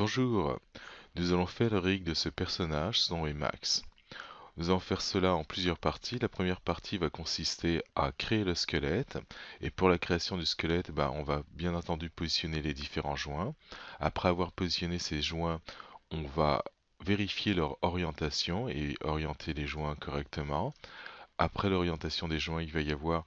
Bonjour, nous allons faire le rig de ce personnage, son nom Max. Nous allons faire cela en plusieurs parties. La première partie va consister à créer le squelette. Et pour la création du squelette, bah, on va bien entendu positionner les différents joints. Après avoir positionné ces joints, on va vérifier leur orientation et orienter les joints correctement. Après l'orientation des joints, il va y avoir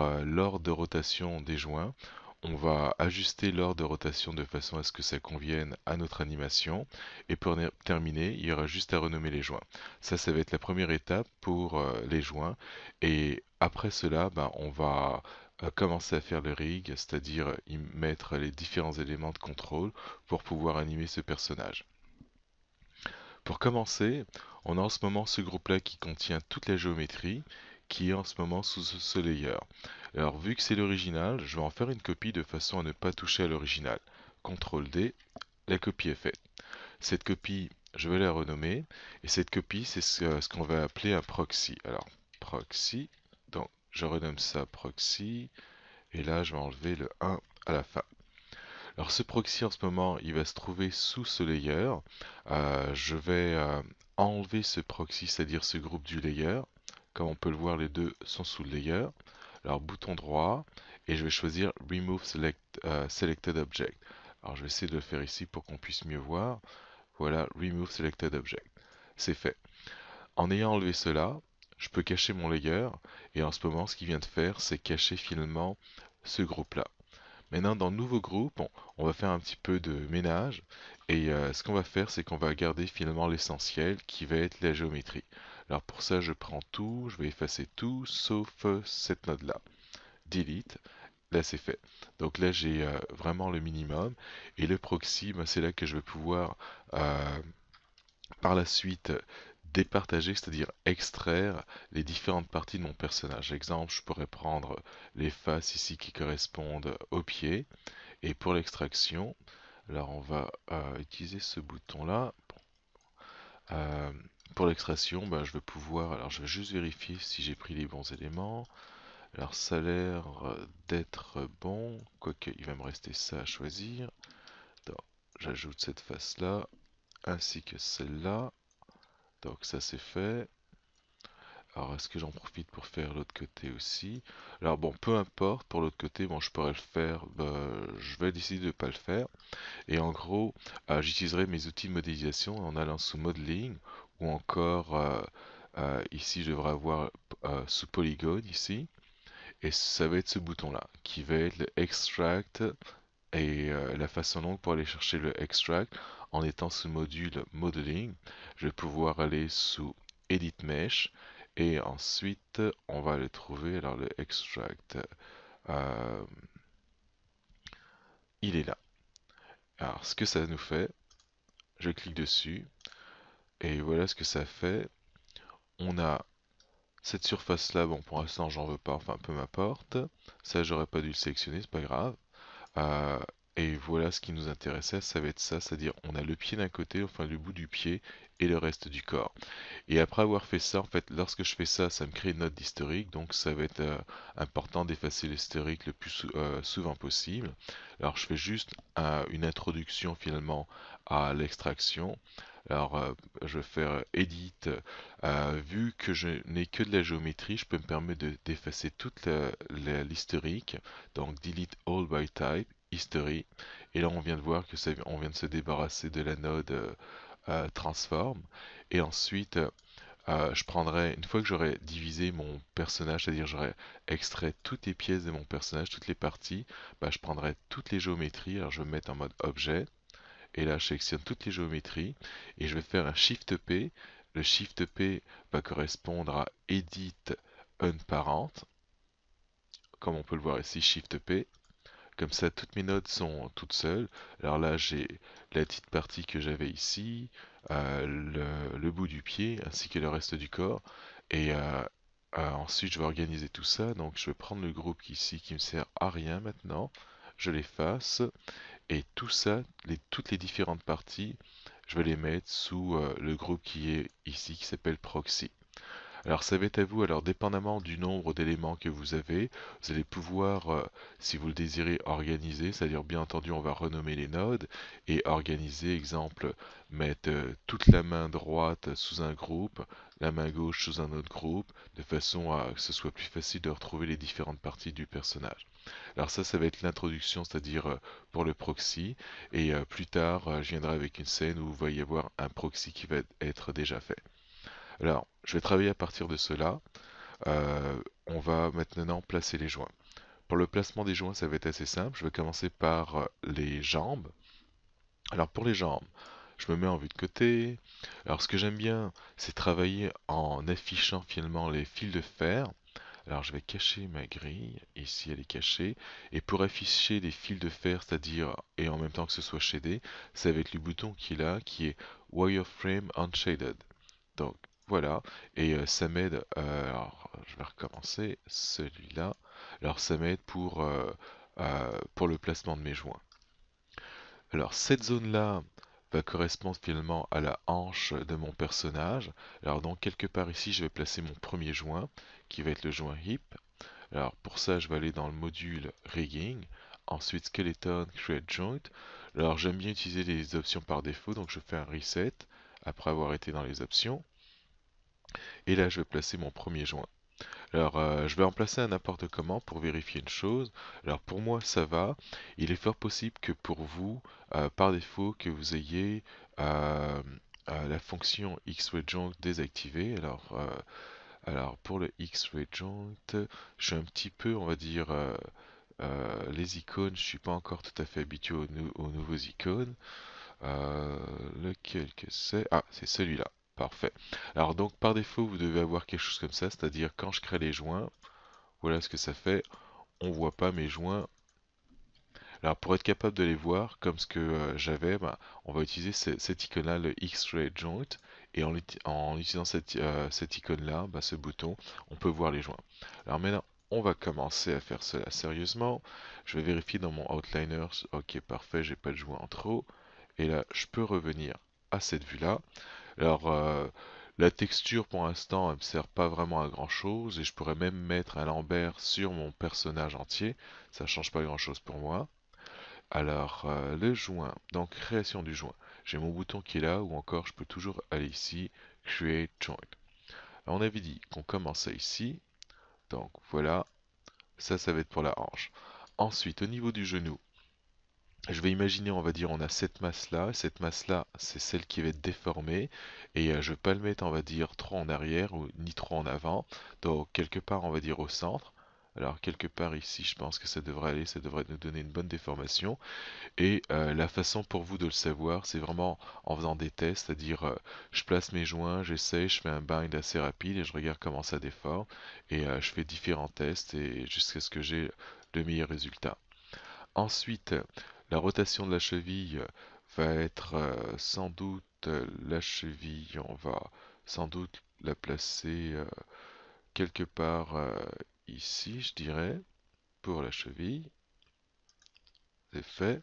euh, l'ordre de rotation des joints on va ajuster l'ordre de rotation de façon à ce que ça convienne à notre animation. Et pour terminer, il y aura juste à renommer les joints. Ça, ça va être la première étape pour euh, les joints. Et après cela, ben, on va euh, commencer à faire le rig, c'est-à-dire y mettre les différents éléments de contrôle pour pouvoir animer ce personnage. Pour commencer, on a en ce moment ce groupe-là qui contient toute la géométrie qui est en ce moment sous ce layer. Alors vu que c'est l'original, je vais en faire une copie de façon à ne pas toucher à l'original. CTRL D, la copie est faite. Cette copie, je vais la renommer, et cette copie, c'est euh, ce, qu'on va appeler un proxy. Alors, proxy, donc je renomme ça proxy, et là je vais enlever le 1 à la fin. Alors ce proxy en ce moment, il va se trouver sous ce layer. Euh, je vais euh, enlever ce proxy, c'est-à-dire ce groupe du layer, comme on peut le voir, les deux sont sous le layer. Alors bouton droit et je vais choisir Remove euh, Selected Object. Alors je vais essayer de le faire ici pour qu'on puisse mieux voir. Voilà, Remove Selected Object. C'est fait. En ayant enlevé cela, je peux cacher mon layer et en ce moment ce qu'il vient de faire c'est cacher finalement ce groupe là. Maintenant dans nouveau groupe on, va faire un petit peu de ménage et euh, ce qu'on va faire c'est qu'on va garder finalement l'essentiel qui va être la géométrie. Alors pour ça, je prends tout, je vais effacer tout, sauf euh, cette note là Delete. Là, c'est fait. Donc là, j'ai euh, vraiment le minimum. Et le proxy, ben, c'est là que je vais pouvoir, euh, par la suite, départager, c'est-à-dire extraire les différentes parties de mon personnage. Exemple, je pourrais prendre les faces ici qui correspondent au pied. Et pour l'extraction, alors on va utiliser ce bouton-là pour l'extraction, bah, je vais pouvoir, alors je vais juste vérifier si j'ai pris les bons éléments. Alors ça a l'air d'être bon, quoique il va me rester ça à choisir. J'ajoute cette face là, ainsi que celle-là. Donc ça c'est fait. Alors est-ce que j'en profite pour faire l'autre côté aussi Alors bon, peu importe, pour l'autre côté, bon je pourrais le faire, bah, je vais décider de ne pas le faire. Et en gros, ah, j'utiliserai mes outils de modélisation en allant sous Modeling ou encore euh, euh, ici je devrais avoir euh, sous polygone ici et ça va être ce bouton là qui va être le extract et la façon longue pour aller chercher le extract en étant sous module modeling je vais pouvoir aller sous edit mesh et ensuite on va le trouver alors le extract il est là alors ce que ça nous fait je clique dessus et voilà ce que ça fait. On a cette surface là, bon pour l'instant j'en veux pas, enfin peu m'importe. Ça j'aurais pas dû le sélectionner, c'est pas grave. Euh, et voilà ce qui nous intéressait, ça va être ça, c'est-à-dire on a le pied d'un côté, enfin le bout du pied, et le reste du corps. Et après avoir fait ça, en fait, lorsque je fais ça, ça me crée une note d'historique, donc ça va être euh, important d'effacer l'historique le plus euh, souvent possible. Alors je fais juste euh, une introduction finalement à l'extraction. Alors je vais faire Edit. vu que je n'ai que de la géométrie, je peux me permettre d'effacer toute l'historique. Donc Delete All by Type, History. Et là on vient de voir que ça, on vient de se débarrasser de la node euh, transforme. Et ensuite, euh, euh, je prendrai, une fois que j'aurai divisé mon personnage, c'est-à-dire j'aurai extrait toutes les pièces de mon personnage, toutes les parties, bah, je prendrai toutes les géométries. Alors je vais mettre en mode objet. Et là, je sélectionne toutes les géométries. Et je vais faire un Shift P. Le Shift P va correspondre à Edit Unparent. Comme on peut le voir ici, Shift P. Comme ça, toutes mes notes sont toutes seules. Alors là, j'ai la petite partie que j'avais ici, euh, le, bout du pied, ainsi que le reste du corps. Et euh, euh, ensuite, je vais organiser tout ça. Donc, je vais prendre le groupe ici qui ne me sert à rien maintenant. Je l'efface. Et tout ça, toutes les différentes parties, je vais les mettre sous le groupe qui est ici, qui s'appelle proxy. Alors ça va être à vous, alors dépendamment du nombre d'éléments que vous avez, vous allez pouvoir, euh, si vous le désirez, organiser, c'est-à-dire bien entendu on va renommer les nodes et organiser, exemple, mettre euh, toute la main droite sous un groupe, la main gauche sous un autre groupe, de façon à que ce soit plus facile de retrouver les différentes parties du personnage. Alors ça, ça va être l'introduction, c'est-à-dire euh, pour le proxy, et plus tard, je viendrai avec une scène où vous va y avoir un proxy qui va être déjà fait. Alors, je vais travailler à partir de cela. Euh, on va maintenant placer les joints. Pour le placement des joints, ça va être assez simple. Je vais commencer par euh, les jambes. Alors pour les jambes, je me mets en vue de côté. Alors ce que j'aime bien, c'est travailler en affichant finalement les fils de fer. Alors je vais cacher ma grille, ici elle est cachée, et pour afficher les fils de fer, c'est-à-dire, et en même temps que ce soit shadé, c'est avec le bouton qui est qui est Wireframe Unshaded. Donc voilà, et euh, ça m'aide. Euh, alors, je vais recommencer celui-là. Alors, ça m'aide pour, euh, pour le placement de mes joints. Alors, cette zone-là va correspondre finalement à la hanche de mon personnage. Alors, donc, quelque part ici, je vais placer mon premier joint qui va être le joint hip. Alors, pour ça, je vais aller dans le module rigging. Ensuite, skeleton, create joint. Alors, j'aime bien utiliser les options par défaut, donc je fais un reset après avoir été dans les options. Et là, je vais placer mon premier joint. Alors, euh, je vais en placer un n'importe comment pour vérifier une chose. Alors, pour moi, ça va. Il est fort possible que pour vous, euh, par défaut, que vous ayez euh, la fonction x Junk désactivée. Alors, alors, pour le Junk, je suis un petit peu, on va dire... les icônes, je ne suis pas encore tout à fait habitué aux, aux nouveaux icônes. lequel que c'est Ah, c'est celui-là. Parfait. Alors donc par défaut, vous devez avoir quelque chose comme ça, c'est-à-dire quand je crée les joints, voilà ce que ça fait. On voit pas mes joints. Alors pour être capable de les voir, comme ce que euh, j'avais, bah, on va utiliser cette icône-là, le X-Ray Joint. Et en, utilisant cette, euh, icône-là, bah, ce bouton, on peut voir les joints. Alors maintenant, on va commencer à faire cela sérieusement. Je vais vérifier dans mon outliner. Ok, parfait, j'ai pas de joint en trop. Et là, je peux revenir à cette vue-là. Alors, euh, la texture pour l'instant, ne me sert pas vraiment à grand chose et je pourrais même mettre un Lambert sur mon personnage entier. Ça ne change pas grand chose pour moi. Alors, euh, le joint, donc création du joint. J'ai mon bouton qui est là ou encore je peux toujours aller ici, Create Joint. on avait dit qu'on commençait ici. Donc voilà, ça, ça va être pour la hanche. Ensuite, au niveau du genou, je vais imaginer, on va dire, on a cette masse-là, cette masse-là, c'est celle qui va être déformée, et euh, je ne vais pas le mettre, on va dire, trop en arrière, ou, ni trop en avant, donc quelque part, on va dire, au centre, alors quelque part ici, je pense que ça devrait aller, ça devrait nous donner une bonne déformation, et euh, la façon pour vous de le savoir, c'est vraiment en faisant des tests, c'est-à-dire, euh, je place mes joints, j'essaie, je fais un bind assez rapide, et je regarde comment ça déforme, et je fais différents tests, et jusqu'à ce que j'ai le meilleur résultat. Ensuite, la rotation de la cheville euh, va être euh, sans doute euh, la cheville, on va sans doute la placer quelque part ici, je dirais, pour la cheville. C'est fait.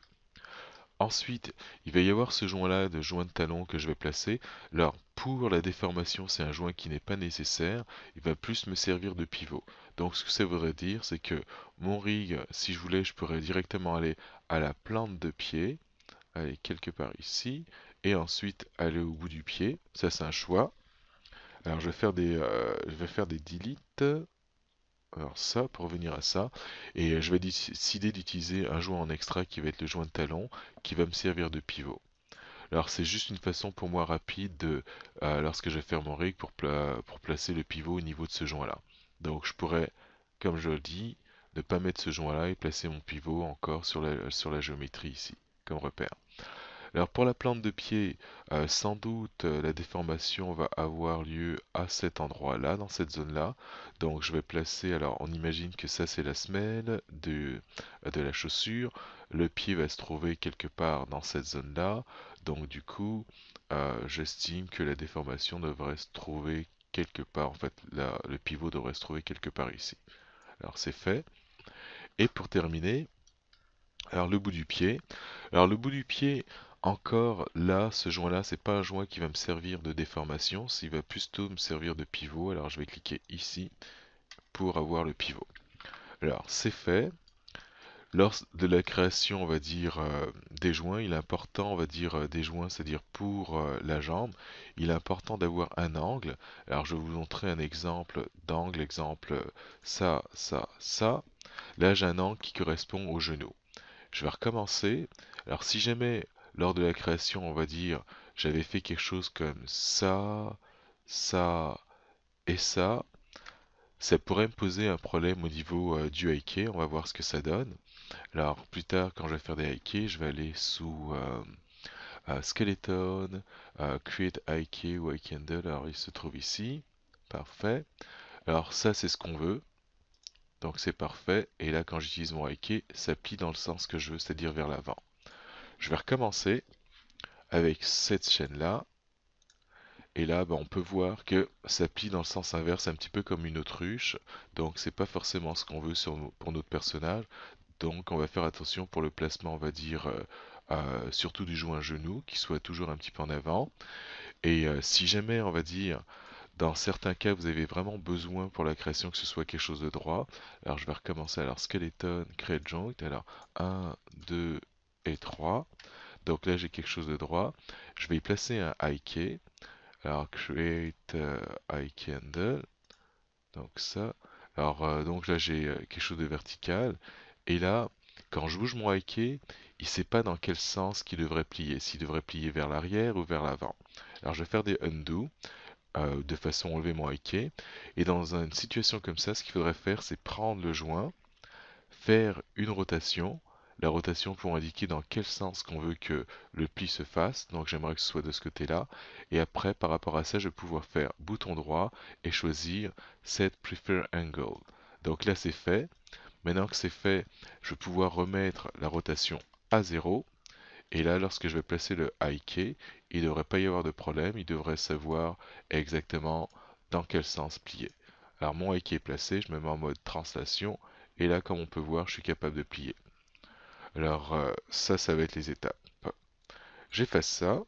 Ensuite, il va y avoir ce joint-là de joint de talon que je vais placer. Alors, pour la déformation, c'est un joint qui n'est pas nécessaire. Il va plus me servir de pivot. Donc, ce que ça voudrait dire, c'est que mon rig, si je voulais, je pourrais directement aller à la plante de pied. Aller quelque part ici. Et ensuite, aller au bout du pied. Ça, c'est un choix. Alors, je vais faire des, euh, je vais faire des delete. Alors ça, pour revenir à ça, et je vais décider d'utiliser un joint en extra qui va être le joint de talon, qui va me servir de pivot. Alors c'est juste une façon pour moi rapide, de, euh, lorsque je vais faire mon rig, pour, placer le pivot au niveau de ce joint-là. Donc je pourrais, comme je le dis, ne pas mettre ce joint-là et placer mon pivot encore sur la géométrie ici, comme repère. Alors pour la plante de pied, euh, sans doute euh, la déformation va avoir lieu à cet endroit-là, dans cette zone-là. Donc je vais placer, alors on imagine que ça c'est la semelle de, la chaussure. Le pied va se trouver quelque part dans cette zone-là. Donc du coup, euh, j'estime que la déformation devrait se trouver quelque part. En fait, le pivot devrait se trouver quelque part ici. Alors c'est fait. Et pour terminer, alors le bout du pied. Alors le bout du pied, encore là, ce joint-là, c'est pas un joint qui va me servir de déformation, s'il va plutôt me servir de pivot. Alors je vais cliquer ici pour avoir le pivot. Alors c'est fait. Lors de la création, on va dire, euh, des joints, il est important, on va dire, euh, des joints, c'est-à-dire pour euh, la jambe, il est important d'avoir un angle. Alors, je vais vous montrer un exemple d'angle, exemple ça, ça, ça. Là, j'ai un angle qui correspond au genou. Je vais recommencer. Alors, si jamais lors de la création, on va dire, j'avais fait quelque chose comme ça, ça et ça, ça pourrait me poser un problème au niveau euh, du IK. On va voir ce que ça donne. Alors plus tard, quand je vais faire des IK, je vais aller sous euh, euh, Skeleton, Create IK ou Handle. Alors il se trouve ici. Parfait. Alors ça, c'est ce qu'on veut. Donc c'est parfait. Et là, quand j'utilise mon IK, ça plie dans le sens que je veux, c'est-à-dire vers l'avant. Je vais recommencer avec cette chaîne-là. Et là, bah, on peut voir que ça plie dans le sens inverse, un petit peu comme une autruche. Donc, c'est pas forcément ce qu'on veut pour notre personnage. Donc, on va faire attention pour le placement, on va dire, euh, euh, surtout du joint genou, qui soit toujours un petit peu en avant. Et euh, si jamais, on va dire, dans certains cas, vous avez vraiment besoin pour la création que ce soit quelque chose de droit. Alors, je vais recommencer. Alors, skeleton, create joint. Alors, 1, 2, et 3. Donc là, j'ai quelque chose de droit. Je vais y placer un IK. Alors, create euh, IK handle. Donc ça. Alors, euh, donc là, j'ai euh, quelque chose de vertical. Et là, quand je bouge mon IK, il ne sait pas dans quel sens qu'il devrait plier. S'il devrait plier vers l'arrière ou vers l'avant. Alors, je vais faire des undo. de façon à enlever mon IK. Et dans une situation comme ça, ce qu'il faudrait faire, c'est prendre le joint, faire une rotation, la rotation pour indiquer dans quel sens qu'on veut que le pli se fasse. Donc j'aimerais que ce soit de ce côté-là. Et après, par rapport à ça, je vais pouvoir faire bouton droit et choisir Set Prefer Angle. Donc là, c'est fait. Maintenant que c'est fait, je vais pouvoir remettre la rotation à 0. Et là, lorsque je vais placer le high il ne devrait pas y avoir de problème. Il devrait savoir exactement dans quel sens plier. Alors mon IK est placé, je me mets en mode translation. Et là, comme on peut voir, je suis capable de plier. Alors euh, ça, ça va être les étapes. J'efface ça.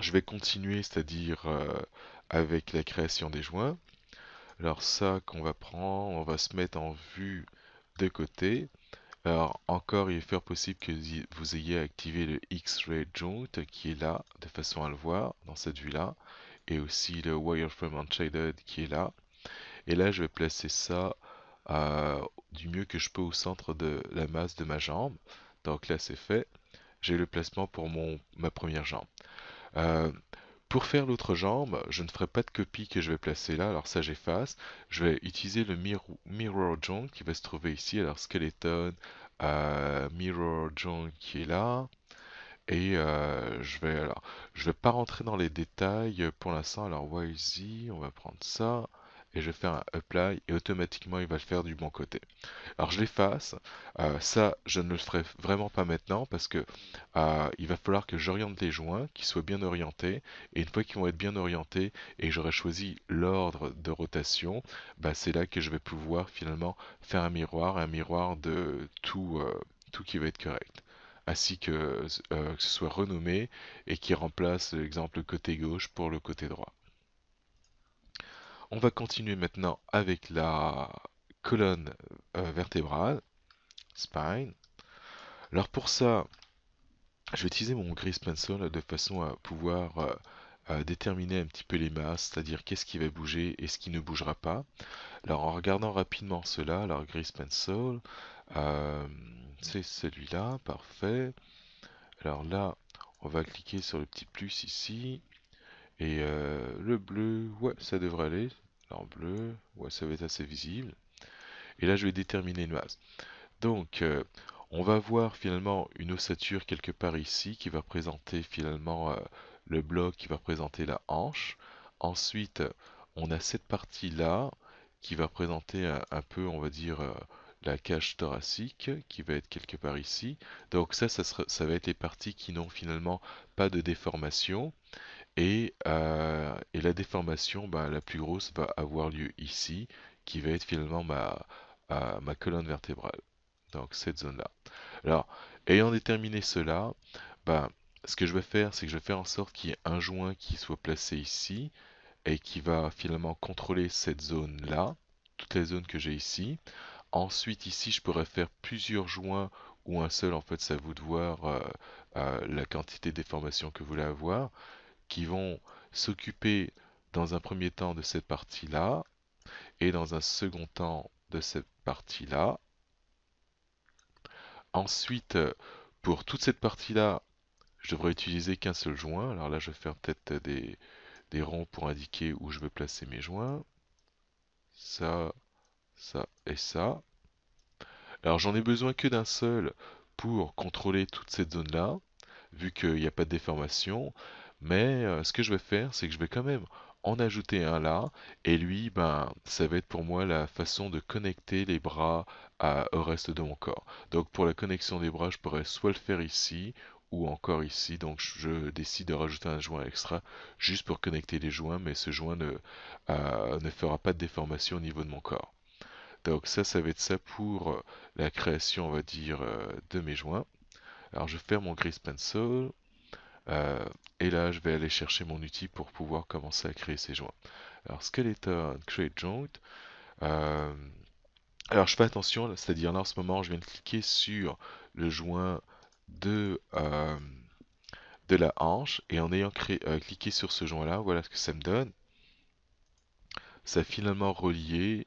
Je vais continuer, c'est-à-dire euh, avec la création des joints. Alors ça qu'on va prendre, on va se mettre en vue de côté. Alors encore, il est fort possible que vous ayez activé le X-Ray Joint qui est là, de façon à le voir dans cette vue-là. Et aussi le Wireframe Unshaded qui est là. Et là, je vais placer ça euh, du mieux que je peux au centre de la masse de ma jambe. Donc là, c'est fait. J'ai le placement pour ma première jambe. Euh, pour faire l'autre jambe, je ne ferai pas de copie que je vais placer là. Alors ça, j'efface. Je vais utiliser le mirror, mirror joint qui va se trouver ici. Alors skeleton, euh, mirror joint qui est là. Et euh, je vais alors, je vais pas rentrer dans les détails pour l'instant. Alors YZ, on va prendre ça et je fais un apply et automatiquement il va le faire du bon côté. Alors je l'efface, euh, ça je ne le ferai vraiment pas maintenant parce que euh, il va falloir que j'oriente les joints, qui soient bien orientés et une fois qu'ils vont être bien orientés et que j'aurai choisi l'ordre de rotation, bah, c'est là que je vais pouvoir finalement faire un miroir, un miroir de tout, euh, tout qui va être correct ainsi que, que, ce soit renommé et qui remplace l'exemple côté gauche pour le côté droit. On va continuer maintenant avec la colonne euh, vertébrale, spine. Alors pour ça, je vais utiliser mon gris pencil de façon à pouvoir euh, euh, déterminer un petit peu les masses, c'est-à-dire qu'est-ce qui va bouger et ce qui ne bougera pas. Alors en regardant rapidement cela, alors gris pencil, c'est celui-là, parfait. Alors là, on va cliquer sur le petit plus ici. Et euh, le bleu, ouais, ça devrait aller. Là, en bleu, ouais, ça va être assez visible. Et là, je vais déterminer une base Donc, euh, on va voir finalement une ossature quelque part ici qui va présenter finalement euh, le bloc qui va présenter la hanche. Ensuite, on a cette partie-là qui va présenter un, peu, on va dire, la cage thoracique qui va être quelque part ici. Donc ça, ça, ça va être les parties qui n'ont finalement pas de déformation. Euh, et, la déformation bah, la plus grosse va avoir lieu ici, qui va être finalement ma, euh, colonne vertébrale. Donc cette zone-là. Alors, ayant déterminé cela, bah, ce que je vais faire, c'est que je vais faire en sorte qu'il y ait un joint qui soit placé ici, et qui va finalement contrôler cette zone-là, toutes les zones que j'ai ici. Ensuite, ici, je pourrais faire plusieurs joints ou un seul, en fait, ça vous de voir euh, la quantité de déformation que vous voulez avoir qui vont s'occuper dans un premier temps de cette partie-là et dans un second temps de cette partie-là. Ensuite, pour toute cette partie-là, je devrais utiliser qu'un seul joint. Alors là, je vais faire peut-être des, des ronds pour indiquer où je veux placer mes joints. Ça, ça et ça. Alors j'en ai besoin que d'un seul pour contrôler toute cette zone-là, vu qu'il n'y a pas de déformation. Mais euh, ce que je vais faire, c'est que je vais quand même en ajouter un là. Et lui, ben, ça va être pour moi la façon de connecter les bras au reste de mon corps. Donc pour la connexion des bras, je pourrais soit le faire ici ou encore ici. Donc je décide de rajouter un joint extra juste pour connecter les joints, mais ce joint ne, euh, ne fera pas de déformation au niveau de mon corps. Donc ça, ça va être ça pour euh, la création, on va dire, de mes joints. Alors je ferme mon Grease Pencil. Euh, et là, je vais aller chercher mon outil pour pouvoir commencer à créer ces joints. Alors, skeleton, create joint. Euh, alors, je fais attention, c'est-à-dire là, en ce moment, je viens de cliquer sur le joint de, euh, la hanche. Et en ayant cliqué sur ce joint-là, voilà ce que ça me donne. Ça a finalement relié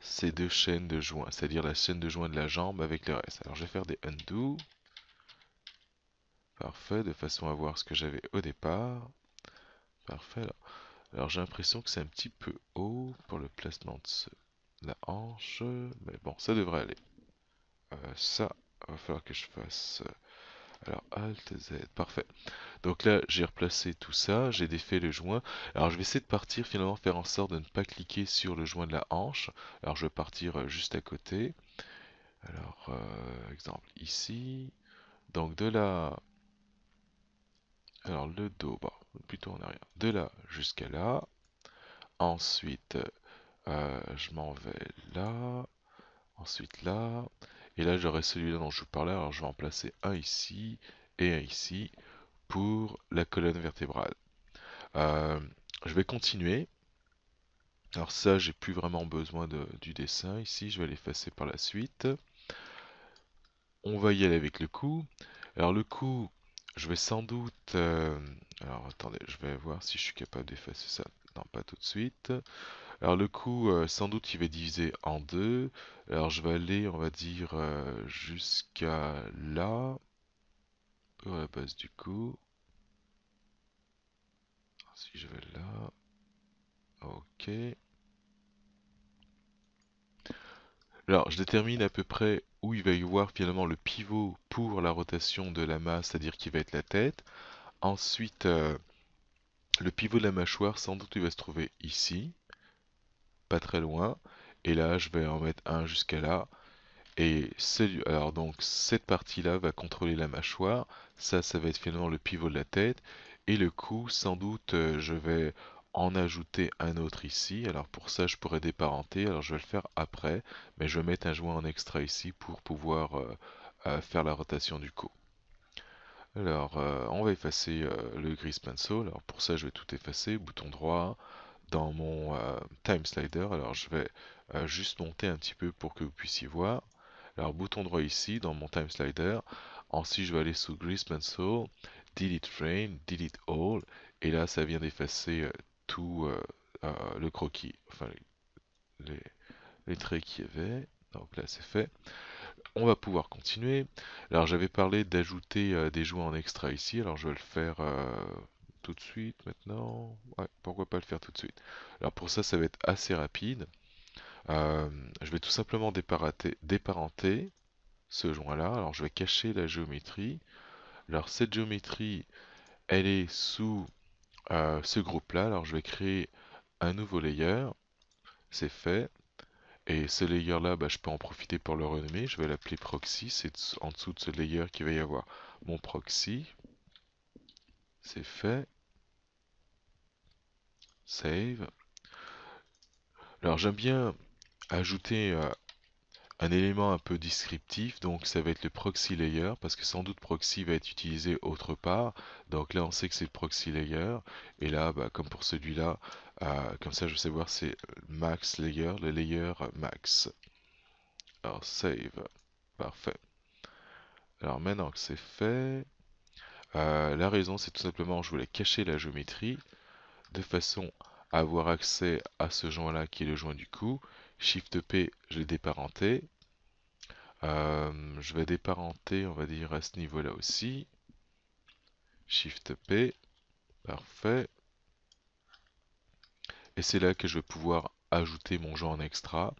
ces deux chaînes de joints, c'est-à-dire la chaîne de joint de la jambe avec le reste. Alors, je vais faire des undo. Parfait, de façon à voir ce que j'avais au départ. Parfait. Alors j'ai l'impression que c'est un petit peu haut pour le placement de la hanche, mais bon, ça devrait aller. Ça, euh, ça, va falloir que je fasse... Euh, alors, Alt, Z, parfait. Donc là, j'ai replacé tout ça, j'ai défait le joint. Alors, je vais essayer de partir, finalement, faire en sorte de ne pas cliquer sur le joint de la hanche. Alors, je vais partir euh, juste à côté. Alors, exemple, ici. Donc, de là alors le dos, plutôt en arrière, de là jusqu'à là. Ensuite, euh, je m'en vais là, ensuite là, et là j'aurai celui-là dont je vous parlais, alors je vais en placer un ici et un ici pour la colonne vertébrale. Euh, je vais continuer. Alors ça, j'ai plus vraiment besoin du dessin ici, je vais l'effacer par la suite. On va y aller avec le coup. Alors le coup, je vais sans doute... Euh, alors attendez, je vais voir si je suis capable d'effacer ça. Non, pas tout de suite. Alors le coup, euh, sans doute, il va diviser en deux. Alors je vais aller, on va dire, euh, jusqu'à là. Pour la base du coup. Ah, si je vais là. Ok. Alors, je détermine à peu près où il va y avoir finalement le pivot pour la rotation de la masse, c'est-à-dire qui va être la tête. Ensuite, euh, le pivot de la mâchoire, sans doute, il va se trouver ici, pas très loin. Et là, je vais en mettre un jusqu'à là. Et alors donc cette partie-là va contrôler la mâchoire. Ça, ça va être finalement le pivot de la tête. Et le cou, sans doute, euh, je vais en ajouter un autre ici. Alors pour ça, je pourrais déparenter. Alors je vais le faire après, mais je vais mettre un joint en extra ici pour pouvoir euh, euh, faire la rotation du coup. Alors euh, on va effacer le grease pencil. Alors pour ça, je vais tout effacer. Bouton droit dans mon time slider. Alors je vais juste monter un petit peu pour que vous puissiez voir. Alors bouton droit ici dans mon time slider. Ensuite, je vais aller sous grease pencil, delete frame, delete all. Et là, ça vient d'effacer tout euh, euh, le croquis, enfin les, traits qu'il y avait. Donc là c'est fait. On va pouvoir continuer. Alors j'avais parlé d'ajouter euh, des joints en extra ici, alors je vais le faire tout de suite maintenant. pourquoi pas le faire tout de suite Alors pour ça ça va être assez rapide. je vais tout simplement déparenter ce joint là. Alors je vais cacher la géométrie. Alors cette géométrie elle est sous ce groupe là. Alors je vais créer un nouveau layer, c'est fait. Et ce layer là, bah, je peux en profiter pour le renommer. Je vais l'appeler proxy. C'est en dessous de ce layer qu'il va y avoir mon proxy. C'est fait. Save. Alors j'aime bien ajouter euh, un élément un peu descriptif, donc ça va être le proxy layer, parce que sans doute proxy va être utilisé autre part. Donc là, on sait que c'est le proxy layer. Et là, bah, comme pour celui-là, euh, comme ça, je sais voir c'est max layer, le layer max. Alors, save. Parfait. Alors maintenant que c'est fait, euh, la raison, c'est tout simplement, je voulais cacher la géométrie de façon à avoir accès à ce joint-là qui est le joint du cou. Shift P, je l'ai déparenté. Euh, je vais déparenter, on va dire, à ce niveau-là aussi. Shift P. Parfait. Et c'est là que je vais pouvoir ajouter mon joint en extra.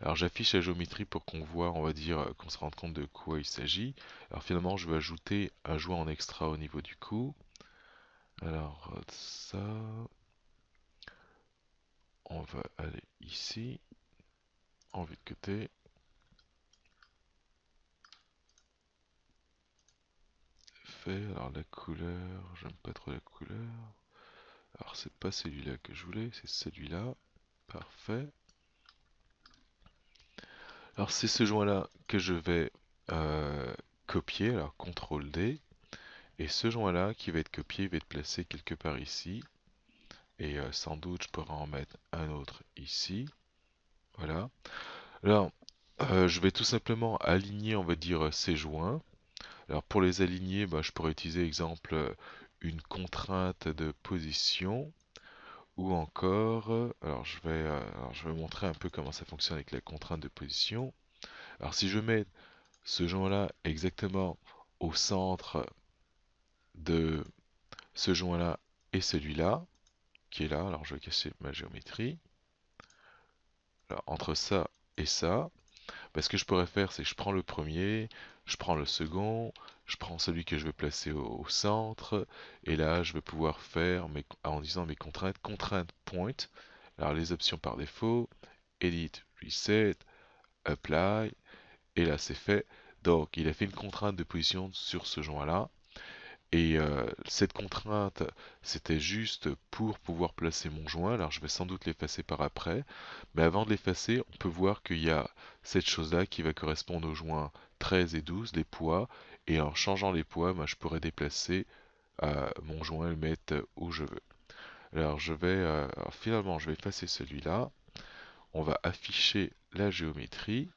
Alors j'affiche la géométrie pour qu'on voit, on va dire, qu'on se rende compte de quoi il s'agit. Alors finalement, je vais ajouter un joint en extra au niveau du coup. Alors ça... On va aller ici, en vue de côté. Alors la couleur, j'aime pas trop la couleur. Alors c'est pas celui-là que je voulais, c'est celui-là. Parfait. Alors c'est ce joint-là que je vais euh, copier. Alors CTRL D. Et ce joint-là qui va être copié, il va être placé quelque part ici. Et euh, sans doute je pourrais en mettre un autre ici. Voilà. Alors euh, je vais tout simplement aligner, on va dire, ces joints. Alors pour les aligner, bah, je pourrais utiliser exemple euh, une contrainte de position ou encore, euh, alors je vais, euh, je vais montrer un peu comment ça fonctionne avec la contrainte de position. Alors si je mets ce joint-là exactement au centre de ce joint-là et celui-là, qui est là, alors je vais casser ma géométrie. Alors, entre ça et ça, bah, ce que je pourrais faire, c'est que je prends le premier, je prends le second, je prends celui que je veux placer au, centre, et là je vais pouvoir faire en disant mes contraintes, contraintes point, alors les options par défaut, edit, reset, apply, et là c'est fait. Donc il a fait une contrainte de position sur ce joint là, et euh, cette contrainte, c'était juste pour pouvoir placer mon joint. Alors je vais sans doute l'effacer par après. Mais avant de l'effacer, on peut voir qu'il y a cette chose-là qui va correspondre aux joints 13 et 12, les poids. Et en changeant les poids, moi, je pourrais déplacer euh, mon joint et le mettre où je veux. Alors je vais, euh, finalement, je vais effacer celui-là. On va afficher la géométrie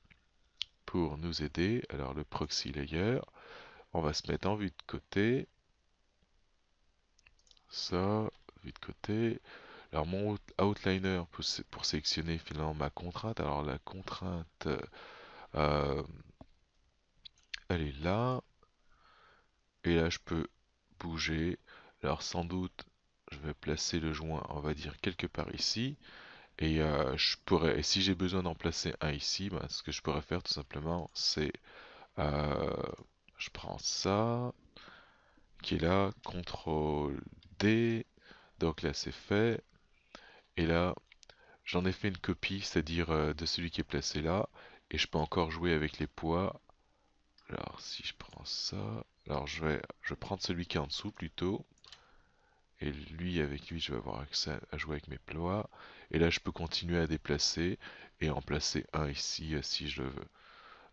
pour nous aider. Alors le proxy layer, on va se mettre en vue de côté ça, vite côté. Alors mon outliner pour, sélectionner finalement ma contrainte. Alors la contrainte, euh, elle est là. Et là je peux bouger. Alors sans doute, je vais placer le joint, on va dire, quelque part ici. Et, euh, je pourrais, si j'ai besoin d'en placer un ici, ben, ce que je pourrais faire tout simplement, c'est... Euh, je prends ça, qui est là, CTRL donc là, c'est fait. Et là, j'en ai fait une copie, c'est-à-dire euh, de celui qui est placé là. Et je peux encore jouer avec les poids. Alors, si je prends ça... Alors, je vais, je prends prendre celui qui est en dessous, plutôt. Et lui, avec lui, je vais avoir accès à jouer avec mes poids. Et là, je peux continuer à déplacer et en placer un ici euh, si je le veux.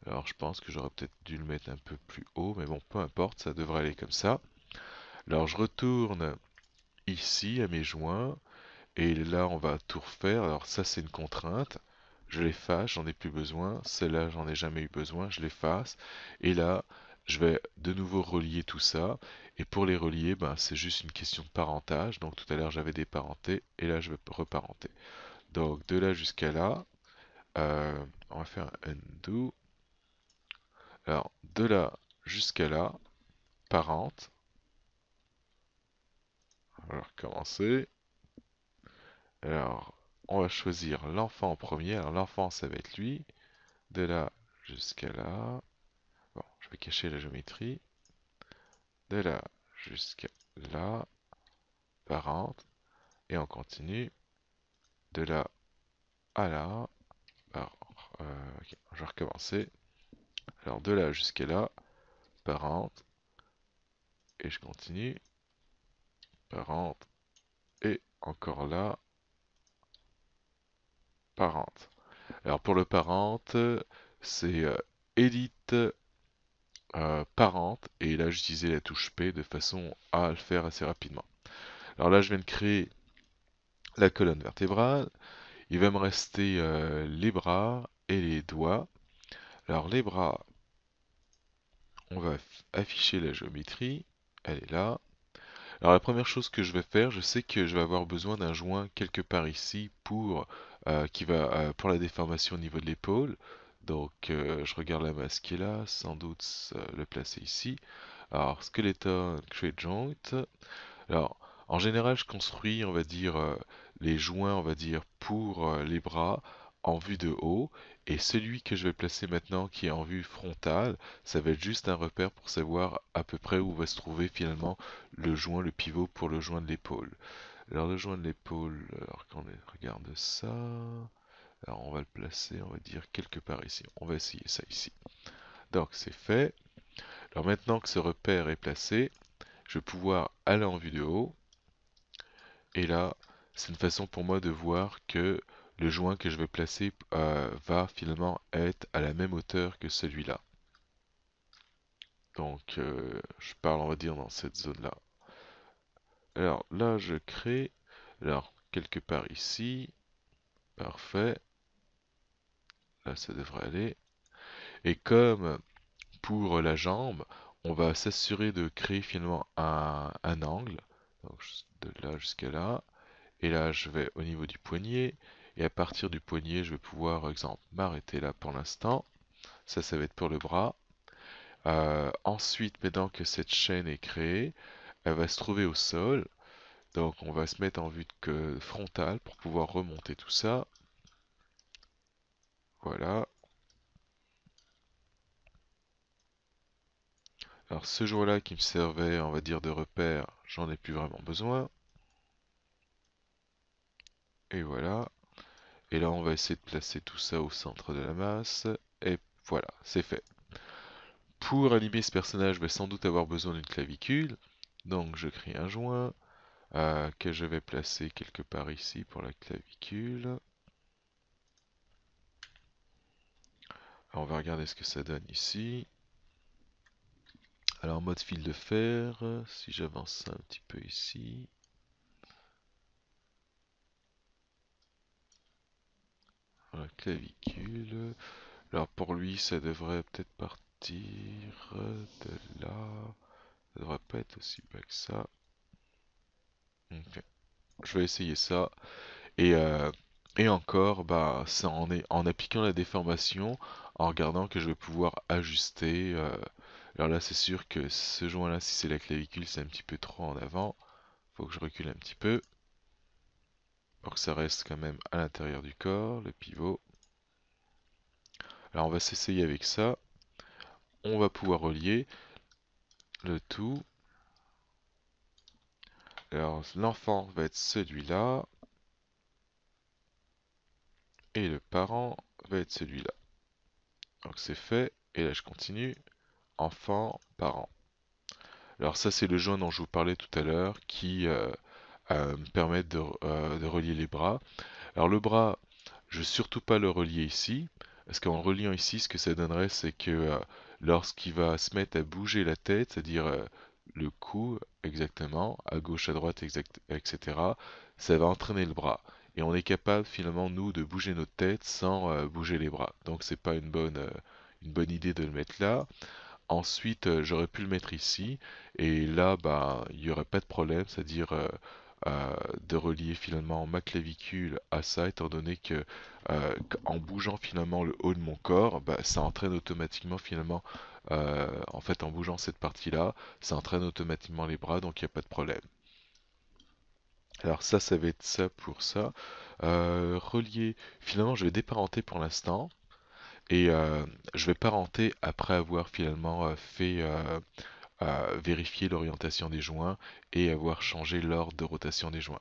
Alors, je pense que j'aurais peut-être dû le mettre un peu plus haut, mais bon, peu importe, ça devrait aller comme ça. Alors, je retourne ici à mes joints. Et là, on va tout refaire. Alors ça, c'est une contrainte. Je l'efface, j'en ai plus besoin. Celle-là, j'en ai jamais eu besoin, je l'efface. Et là, je vais de nouveau relier tout ça. Et pour les relier, ben, c'est juste une question de parentage. Donc tout à l'heure, j'avais déparenté. Et là, je vais reparenter. Donc de là jusqu'à là, euh, on va faire un undo. Alors de là jusqu'à là, parente on va recommencer. Alors, on va choisir l'enfant en premier. Alors, l'enfant, ça va être lui. De là jusqu'à là. Bon, je vais cacher la géométrie. De là jusqu'à là. Parente. Et on continue. De là à là. Euh, je vais recommencer. Alors, de là jusqu'à là. Parente. Et je continue parente, et encore là, parente. Alors pour le parente, c'est élite euh, euh, parente, et là j'utilisais la touche P de façon à le faire assez rapidement. Alors là je viens de créer la colonne vertébrale, il va me rester euh, les bras et les doigts. Alors les bras, on va afficher la géométrie, elle est là. Alors la première chose que je vais faire, je sais que je vais avoir besoin d'un joint quelque part ici pour, euh, qui euh, pour la déformation au niveau de l'épaule. Donc euh, je regarde la masse qui est là, sans doute le placer ici. Alors skeleton, create joint. Alors en général je construis on va dire les joints on va dire pour les bras en vue de haut et celui que je vais placer maintenant qui est en vue frontale, ça va être juste un repère pour savoir à peu près où va se trouver finalement le joint, le pivot pour le joint de l'épaule. Alors le joint de l'épaule, alors quand on regarde ça, alors on va le placer, on va dire quelque part ici. On va essayer ça ici. Donc c'est fait. Alors maintenant que ce repère est placé, je vais pouvoir aller en vue de haut. Et là, c'est une façon pour moi de voir que le joint que je vais placer euh, va finalement être à la même hauteur que celui-là. Donc euh, je parle on va dire dans cette zone là. Alors là je crée, alors quelque part ici, parfait, là ça devrait aller. Et comme pour la jambe, on va s'assurer de créer finalement un, un angle, donc de là jusqu'à là. Et là je vais au niveau du poignet et à partir du poignet, je vais pouvoir, exemple, m'arrêter là pour l'instant. Ça, ça va être pour le bras. Euh, ensuite, maintenant que cette chaîne est créée, elle va se trouver au sol. Donc on va se mettre en vue de frontale pour pouvoir remonter tout ça. Voilà. Alors ce jour-là qui me servait, on va dire, de repère, j'en ai plus vraiment besoin. Et voilà. Et là, on va essayer de placer tout ça au centre de la masse. Et voilà, c'est fait. Pour animer ce personnage, je vais sans doute avoir besoin d'une clavicule. Donc je crée un joint euh, que je vais placer quelque part ici pour la clavicule. on va regarder ce que ça donne ici. Alors mode fil de fer, si j'avance un petit peu ici. clavicule. Alors pour lui, ça devrait peut-être partir de là. Ça devrait pas être aussi bas que ça. Ok. Je vais essayer ça. Et, euh, et encore, bah, ça en, en appliquant la déformation, en regardant que je vais pouvoir ajuster. Euh, alors là, c'est sûr que ce joint-là, si c'est la clavicule, c'est un petit peu trop en avant. Faut que je recule un petit peu. Donc ça reste quand même à l'intérieur du corps, le pivot. Alors on va s'essayer avec ça. On va pouvoir relier le tout. Alors l'enfant va être celui-là. Et le parent va être celui-là. Donc c'est fait. Et là je continue. Enfant, parent. Alors ça c'est le jaune dont je vous parlais tout à l'heure qui... Euh, euh, permettre euh, de, relier les bras. Alors le bras, je ne vais surtout pas le relier ici, parce qu'en reliant ici, ce que ça donnerait, c'est que euh, lorsqu'il va se mettre à bouger la tête, c'est-à-dire le cou exactement, à gauche, à droite, etc., ça va entraîner le bras. Et on est capable finalement, nous, de bouger notre tête sans bouger les bras. Donc c'est pas une bonne, une bonne idée de le mettre là. Ensuite, j'aurais pu le mettre ici, et là, ben, il n'y aurait pas de problème, c'est-à-dire euh, de relier finalement ma clavicule à ça, étant donné que euh, en bougeant finalement le haut de mon corps, bah, ça entraîne automatiquement finalement euh, en fait, en bougeant cette partie-là, ça entraîne automatiquement les bras, donc il n'y a pas de problème. Alors ça, ça va être ça pour ça. relier, finalement, je vais déparenter pour l'instant. Et je vais parenter après avoir finalement fait à vérifier l'orientation des joints et avoir changé l'ordre de rotation des joints.